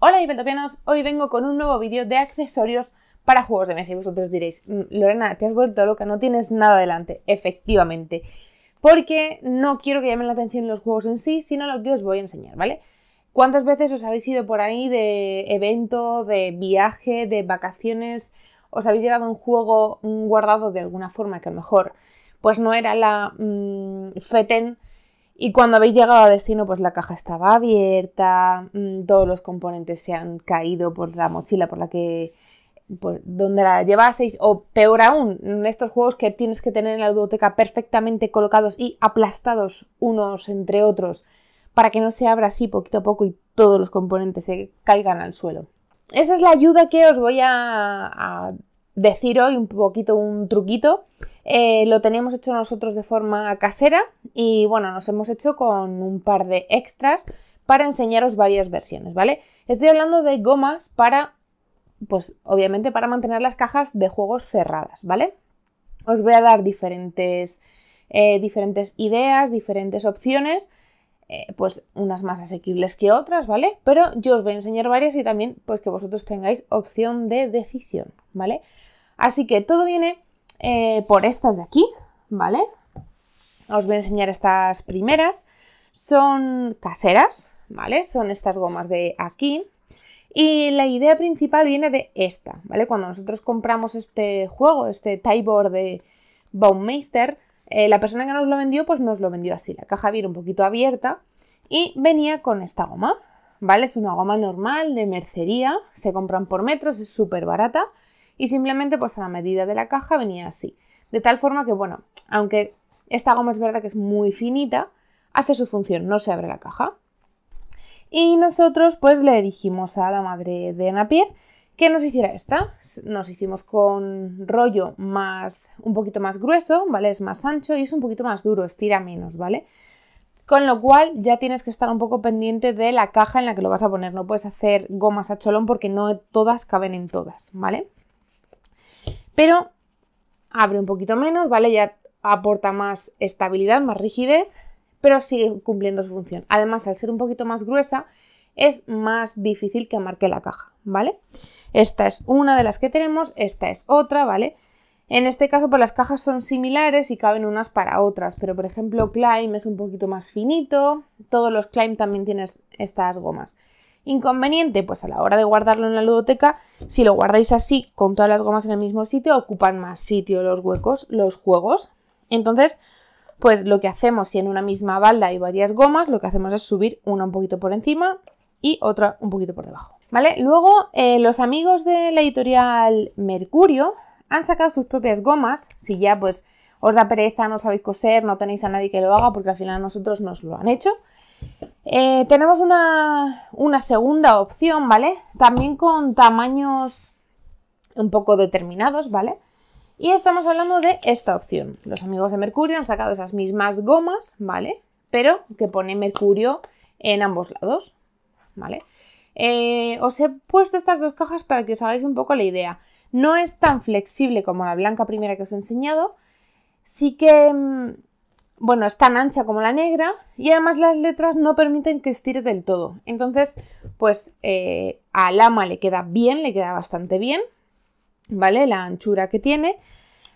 Hola Hipertopianos, hoy vengo con un nuevo vídeo de accesorios para juegos de mesa y vosotros diréis, mm, Lorena, te has vuelto loca, no tienes nada delante, efectivamente, porque no quiero que llamen la atención los juegos en sí, sino lo que os voy a enseñar, ¿vale? ¿Cuántas veces os habéis ido por ahí de evento, de viaje, de vacaciones, os habéis llevado un juego guardado de alguna forma que a lo mejor pues no era la mm, FETEN y cuando habéis llegado a destino pues la caja estaba abierta, mm, todos los componentes se han caído por la mochila por la que donde la llevaseis o peor aún, en estos juegos que tienes que tener en la biblioteca perfectamente colocados y aplastados unos entre otros para que no se abra así poquito a poco y todos los componentes se caigan al suelo esa es la ayuda que os voy a, decir hoy, un poquito un truquito. Eh, lo teníamos hecho nosotros de forma casera y bueno, nos hemos hecho con un par de extras para enseñaros varias versiones, ¿vale? Estoy hablando de gomas para, pues obviamente para mantener las cajas de juegos cerradas, ¿vale? Os voy a dar diferentes, eh, diferentes ideas, diferentes opciones eh, pues unas más asequibles que otras, ¿vale? Pero yo os voy a enseñar varias y también pues que vosotros tengáis opción de decisión, ¿vale? Así que todo viene eh, por estas de aquí, ¿vale? Os voy a enseñar estas primeras. Son caseras, ¿vale? Son estas gomas de aquí. Y la idea principal viene de esta, ¿vale? Cuando nosotros compramos este juego, este Tybor de Baumeister, eh, la persona que nos lo vendió, pues nos lo vendió así, la caja viene un poquito abierta y venía con esta goma, ¿vale? Es una goma normal de mercería, se compran por metros, es súper barata y simplemente pues a la medida de la caja venía así. De tal forma que, bueno, aunque esta goma es verdad que es muy finita, hace su función, no se abre la caja. Y nosotros pues le dijimos a la madre de Napier que nos hiciera esta. Nos hicimos con rollo más un poquito más grueso, ¿vale? Es más ancho y es un poquito más duro, estira menos, ¿vale? Con lo cual ya tienes que estar un poco pendiente de la caja en la que lo vas a poner. No puedes hacer gomas a cholón porque no todas caben en todas, ¿vale? Pero abre un poquito menos, ¿vale? Ya aporta más estabilidad, más rigidez, pero sigue cumpliendo su función. Además, al ser un poquito más gruesa, es más difícil que marque la caja, ¿vale? vale esta es una de las que tenemos, esta es otra, ¿vale? En este caso, pues las cajas son similares y caben unas para otras, pero por ejemplo, Climb es un poquito más finito, todos los Climb también tienen estas gomas. Inconveniente, pues a la hora de guardarlo en la ludoteca, si lo guardáis así, con todas las gomas en el mismo sitio, ocupan más sitio los huecos, los juegos. Entonces, pues lo que hacemos, si en una misma balda hay varias gomas, lo que hacemos es subir una un poquito por encima y otra un poquito por debajo. Luego, eh, los amigos de la editorial Mercurio han sacado sus propias gomas, si ya pues os da pereza, no sabéis coser, no tenéis a nadie que lo haga, porque al final nosotros nos lo han hecho. Eh, tenemos una, una, segunda opción, ¿vale? También con tamaños un poco determinados, ¿vale? Y estamos hablando de esta opción. Los amigos de Mercurio han sacado esas mismas gomas, ¿vale? Pero que pone Mercurio en ambos lados, ¿vale? Eh, os he puesto estas dos cajas para que os hagáis un poco la idea. No es tan flexible como la blanca primera que os he enseñado. Sí que, mm, bueno, es tan ancha como la negra y además las letras no permiten que estire del todo. Entonces, pues eh, al a Lama le queda bien, le queda bastante bien, ¿vale? La anchura que tiene.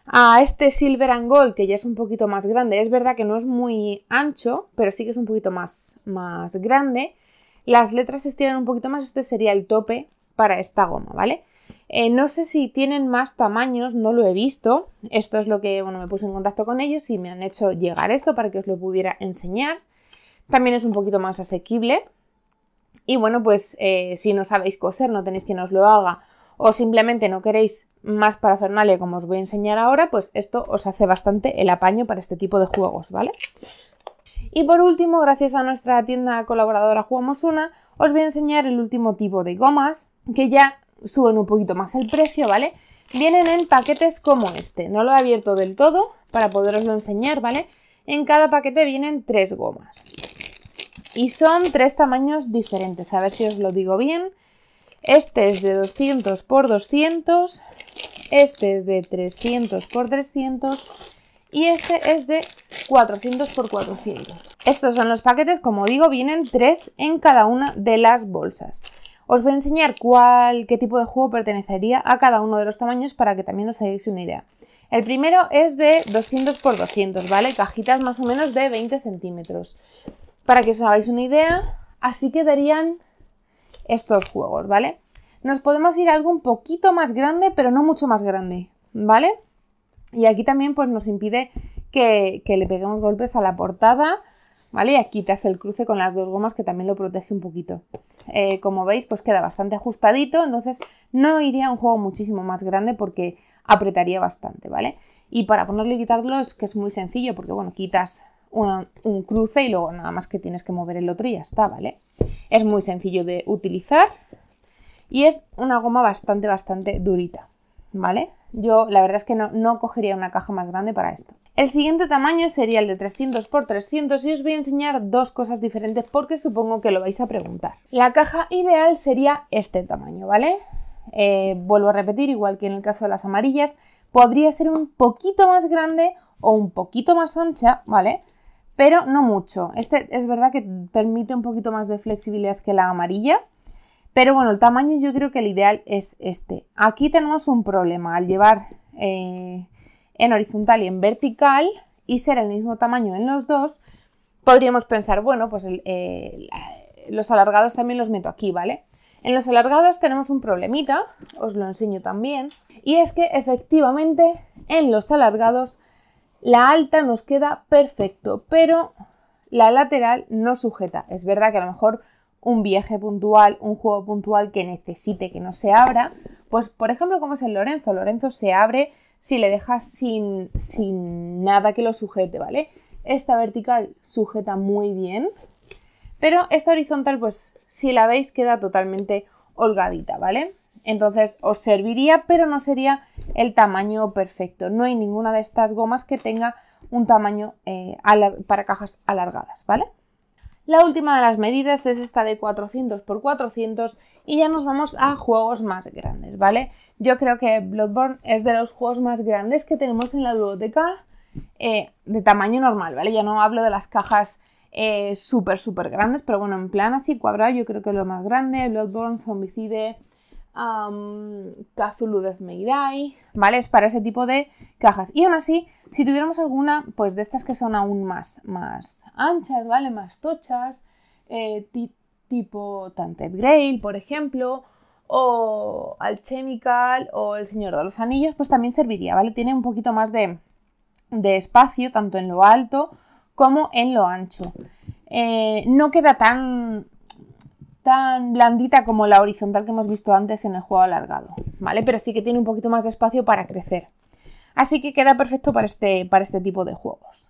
A este Silver and Gold, que ya es un poquito más grande, es verdad que no es muy ancho, pero sí que es un poquito más, más grande. Las letras se estiran un poquito más, este sería el tope para esta goma, ¿vale? Eh, no sé si tienen más tamaños, no lo he visto. Esto es lo que, bueno, me puse en contacto con ellos y me han hecho llegar esto para que os lo pudiera enseñar. También es un poquito más asequible. Y bueno, pues eh, si no sabéis coser, no tenéis que os lo haga o simplemente no queréis más parafernalia como os voy a enseñar ahora, pues esto os hace bastante el apaño para este tipo de juegos, ¿vale? Y por último, gracias a nuestra tienda colaboradora Jugamos Una, os voy a enseñar el último tipo de gomas, que ya suben un poquito más el precio, ¿vale? Vienen en paquetes como este, no lo he abierto del todo para poderoslo enseñar, ¿vale? En cada paquete vienen tres gomas y son tres tamaños diferentes, a ver si os lo digo bien. Este es de 200 por 200, este es de 300 por 300 y este es de 400 x 400. Estos son los paquetes, como digo, vienen tres en cada una de las bolsas. Os voy a enseñar cuál, qué tipo de juego pertenecería a cada uno de los tamaños para que también os hagáis una idea. El primero es de 200 x 200, ¿vale? Cajitas más o menos de 20 centímetros. Para que os hagáis una idea, así quedarían estos juegos, ¿vale? Nos podemos ir a algo un poquito más grande, pero no mucho más grande, ¿vale? Y aquí también pues, nos impide que, le peguemos golpes a la portada, ¿vale? Y aquí te hace el cruce con las dos gomas que también lo protege un poquito. Eh, como veis, pues queda bastante ajustadito, entonces no iría a un juego muchísimo más grande porque apretaría bastante, ¿vale? Y para ponerlo y quitarlo es que es muy sencillo, porque bueno, quitas un, un cruce y luego nada más que tienes que mover el otro y ya está, ¿vale? Es muy sencillo de utilizar y es una goma bastante, bastante durita, ¿vale? Yo la verdad es que no, cogería una caja más grande para esto. El siguiente tamaño sería el de 300 x 300 y os voy a enseñar dos cosas diferentes porque supongo que lo vais a preguntar. La caja ideal sería este tamaño, ¿vale? Eh, vuelvo a repetir, igual que en el caso de las amarillas, podría ser un poquito más grande o un poquito más ancha, ¿vale? Pero no mucho. Este es verdad que permite un poquito más de flexibilidad que la amarilla pero bueno, el tamaño yo creo que el ideal es este. Aquí tenemos un problema al llevar eh, en horizontal y en vertical y ser el mismo tamaño en los dos. Podríamos pensar, bueno, pues los alargados también los meto aquí, ¿vale? En los alargados tenemos un problemita, os lo enseño también, y es que efectivamente en los alargados la alta nos queda perfecto, pero la lateral no sujeta. Es verdad que a lo mejor un viaje puntual, un juego puntual que necesite que no se abra. Pues por ejemplo como es el Lorenzo, Lorenzo se abre si le dejas sin, sin nada que lo sujete, ¿vale? Esta vertical sujeta muy bien, pero esta horizontal pues si la veis queda totalmente holgadita, ¿vale? Entonces os serviría, pero no sería el tamaño perfecto. No hay ninguna de estas gomas que tenga un tamaño eh, para cajas alargadas, ¿vale? La última de las medidas es esta de 400 x 400 y ya nos vamos a juegos más grandes, ¿vale? Yo creo que Bloodborne es de los juegos más grandes que tenemos en la biblioteca eh, de tamaño normal, ¿vale? Ya no hablo de las cajas eh, súper, súper grandes, pero bueno, en plan así cuadrado yo creo que es lo más grande, Bloodborne, Zombicide, um, Cthulhu ¿vale? Es para ese tipo de cajas. Y aún así, si tuviéramos alguna, pues de estas que son aún más, más anchas, ¿vale? Más tochas, eh, tipo Tanted Grail, por ejemplo, o Alchemical o El Señor de los Anillos, pues también serviría, ¿vale? Tiene un poquito más de, espacio, tanto en lo alto como en lo ancho. Eh, no queda tan tan blandita como la horizontal que hemos visto antes en el juego alargado, ¿vale? Pero sí que tiene un poquito más de espacio para crecer. Así que queda perfecto para este, para este tipo de juegos.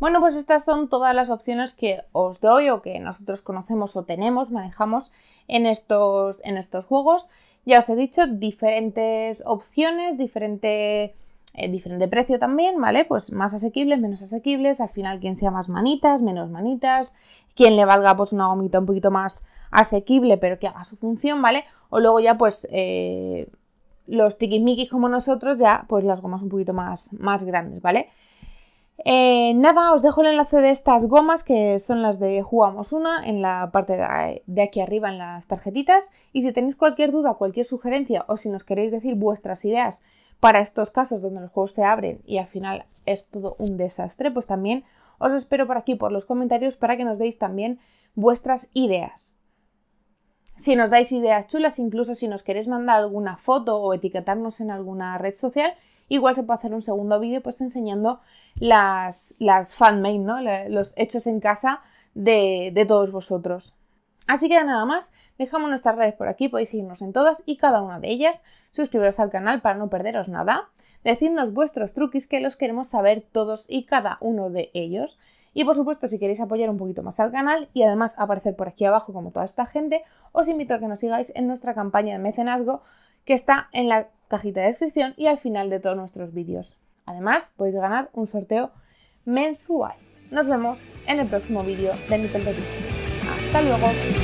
Bueno, pues estas son todas las opciones que os doy o que nosotros conocemos o tenemos, manejamos en estos, en estos juegos. Ya os he dicho, diferentes opciones, diferente, eh, diferente precio también, ¿vale? Pues más asequibles, menos asequibles, al final quien sea más manitas, menos manitas, quien le valga pues una gomita un poquito más asequible pero que haga su función, ¿vale? O luego ya pues eh, los tiquismiquis como nosotros ya pues las gomas un poquito más, más grandes, ¿vale? Eh, nada, os dejo el enlace de estas gomas que son las de Jugamos Una en la parte de aquí arriba en las tarjetitas y si tenéis cualquier duda, cualquier sugerencia o si nos queréis decir vuestras ideas para estos casos donde los juegos se abren y al final es todo un desastre, pues también os espero por aquí por los comentarios para que nos deis también vuestras ideas. Si nos dais ideas chulas, incluso si nos queréis mandar alguna foto o etiquetarnos en alguna red social, igual se puede hacer un segundo vídeo pues enseñando las, las fanmade, los hechos en casa de, de todos vosotros. Así que nada más, dejamos nuestras redes por aquí, podéis seguirnos en todas y cada una de ellas, suscribiros al canal para no perderos nada, decidnos vuestros truquis que los queremos saber todos y cada uno de ellos. Y por supuesto, si queréis apoyar un poquito más al canal y además aparecer por aquí abajo como toda esta gente, os invito a que nos sigáis en nuestra campaña de mecenazgo que está en la cajita de descripción y al final de todos nuestros vídeos. Además, podéis ganar un sorteo mensual. Nos vemos en el próximo vídeo de Mi ¡Hasta luego!